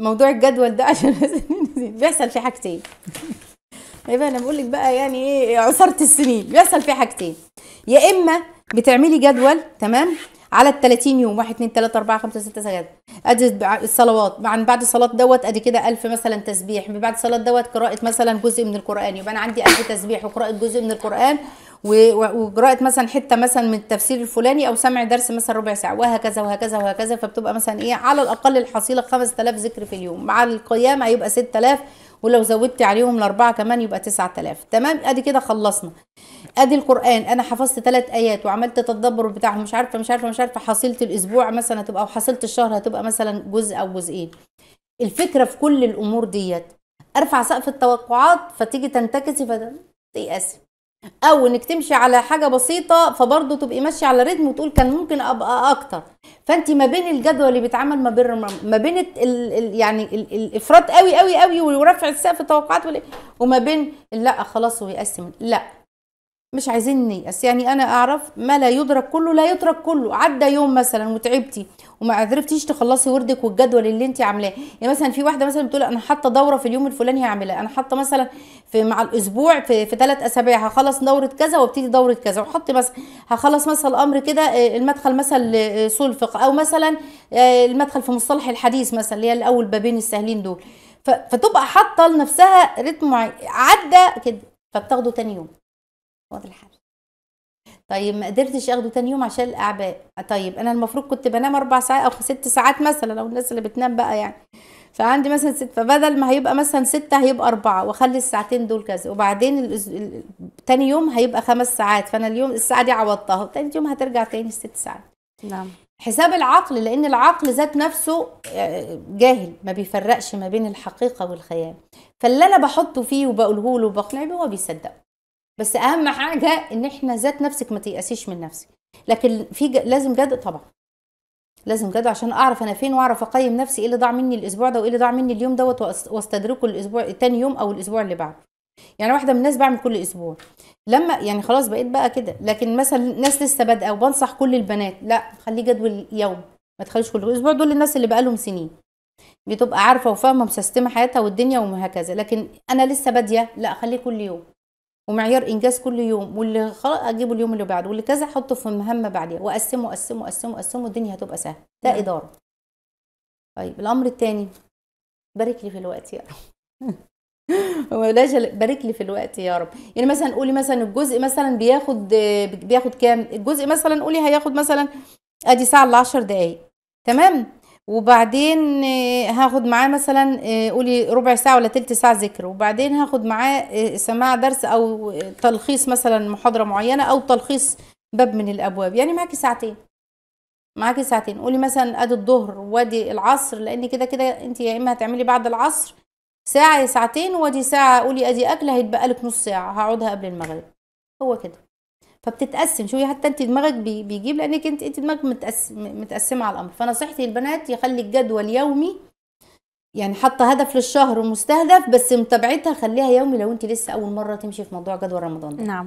موضوع الجدول ده عشان بيحصل في حاجتين يبقى انا بقول لك بقى يعني ايه عصاره السنين بيحصل في حاجتين يا اما بتعملي جدول تمام على ال 30 يوم 1 2 3 4 5 6 7 ادي الصلوات عن بعد الصلاه دوت ادي كده 1000 مثلا تسبيح من بعد الصلاه دوت قراءه مثلا جزء من القران يبقى انا عندي 1000 تسبيح وقراءه جزء من القران وقراءه مثلا حته مثلا من التفسير الفلاني او سمع درس مثلا ربع ساعه وهكذا وهكذا وهكذا فبتبقى مثلا ايه على الاقل الحصيله 5000 ذكر في اليوم مع القيام هيبقى 6000 ولو زودت عليهم الاربعه كمان يبقى 9000 تمام ادي كده خلصنا ادي القران انا حفظت ثلاث ايات وعملت تدبر بتاعهم مش عارفه مش عارفه مش عارفه حصيله الاسبوع مثلا هتبقى او حصيله الشهر هتبقى مثلا جزء او جزئين الفكره في كل الامور ديت ارفع سقف التوقعات فتيجي تنتكسي تيأسي او انك تمشي على حاجه بسيطه فبرضه تبقي ماشيه على رتم وتقول كان ممكن ابقى اكتر فانت ما بين الجدول اللي بيتعمل ما بين ما بين يعني الافراط قوي قوي قوي ورفع السقف التوقعات إيه؟ وما بين لا خلاص ويقسم لا مش عايزين نيأس يعني أنا أعرف ما لا يدرك كله لا يترك كله عدى يوم مثلا وتعبتي وما عرفتيش تخلصي وردك والجدول اللي أنت عاملاه يعني مثلا في واحدة مثلا بتقول أنا حاطة دورة في اليوم الفلاني هعملها أنا حاطة مثلا في مع الأسبوع في, في ثلاث أسابيع هخلص دورة كذا وابتدي دورة كذا وحط مثلا هخلص مثلا الأمر كده آه، المدخل مثلا آه، سلفق أو مثلا آه، المدخل في مصطلح الحديث مثلا اللي هي الأول بابين السهلين دول فتبقى حاطة لنفسها رتم معين عدى كده فبتاخده تاني يوم واضح الحال طيب ما قدرتش اخده تاني يوم عشان الاعباء طيب انا المفروض كنت بنام اربع ساعات او ست ساعات مثلا لو الناس اللي بتنام بقى يعني فعندي مثلا ست فبدل ما هيبقى مثلا ستة هيبقى أربعة وأخلي الساعتين دول كذا وبعدين تاني يوم هيبقى خمس ساعات فأنا اليوم الساعة دي عوضتها وتاني يوم هترجع تاني الست ساعات نعم حساب العقل لأن العقل ذات نفسه آه، جاهل ما بيفرقش ما بين الحقيقة والخيال فاللي أنا بحطه فيه وبقوله له وبقنعه هو بيصدقه بس اهم حاجه ان احنا ذات نفسك ما تيأسيش من نفسك لكن في ج... لازم جدع طبعا لازم جدع عشان اعرف انا فين واعرف اقيم نفسي ايه اللي ضاع مني الاسبوع ده وايه اللي ضاع مني اليوم دوت واستدركه الاسبوع تاني يوم او الاسبوع اللي بعده يعني واحده من الناس بعمل كل اسبوع لما يعني خلاص بقيت بقى كده لكن مثلا ناس لسه بادئه وبنصح كل البنات لا خليه جدول يوم ما تخليش كل اسبوع دول الناس اللي بقالهم سنين بتبقى عارفه وفاهمه مسيستمه حياتها والدنيا وهكذا لكن انا لسه باديه لا خليه كل يوم ومعيار انجاز كل يوم واللي خلاص اجيبه اليوم اللي بعده واللي كذا احطه في مهمه بعديها واقسمه اقسمه اقسمه اقسمه الدنيا هتبقى سهله ده نعم. اداره طيب الامر الثاني بارك لي في الوقت يا رب بلاش بارك لي في الوقت يا رب يعني مثلا قولي مثلا الجزء مثلا بياخد بياخد كام الجزء مثلا قولي هياخد مثلا ادي ساعه ل 10 دقائق تمام وبعدين آه، هاخد معاه مثلا آه، قولي ربع ساعة ولا تلت ساعة ذكر وبعدين هاخد معاه آه، سماع درس أو تلخيص مثلا محاضرة معينة أو تلخيص باب من الأبواب يعني معاكي ساعتين معاكي ساعتين قولي مثلا أدي الظهر وأدي العصر لأن كده كده أنت يا إما هتعملي بعد العصر ساعة يا ساعتين وأدي ساعة قولي أدي أكلة هيتبقى لك نص ساعة هقعدها قبل المغرب هو كده فبتتقسم شوية حتى انت دماغك بيجيب لانك انت انت دماغك متقسم متقسمه على الامر فنصيحتي للبنات يخلي الجدول يومي يعني حاطه هدف للشهر ومستهدف بس متابعتها خليها يومي لو انت لسه اول مره تمشي في موضوع جدول رمضان ده نعم